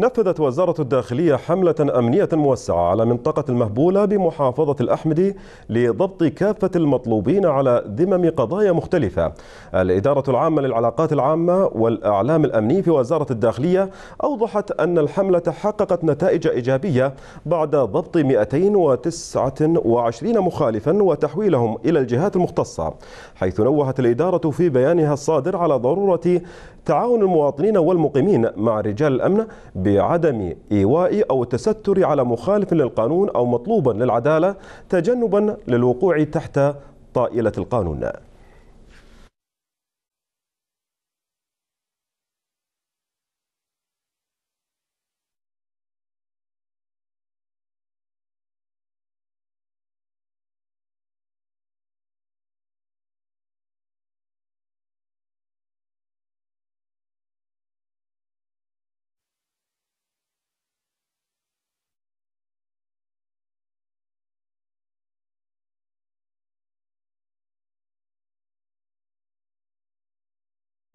نفذت وزارة الداخلية حملة أمنية موسعة على منطقة المهبولة بمحافظة الأحمدي لضبط كافة المطلوبين على ذمم قضايا مختلفة الإدارة العامة للعلاقات العامة والإعلام الأمني في وزارة الداخلية أوضحت أن الحملة حققت نتائج إيجابية بعد ضبط 229 مخالفا وتحويلهم إلى الجهات المختصة حيث نوهت الإدارة في بيانها الصادر على ضرورة تعاون المواطنين والمقيمين مع رجال الأمن بعدم إيواء أو التستر على مخالف للقانون أو مطلوبا للعدالة تجنبا للوقوع تحت طائلة القانون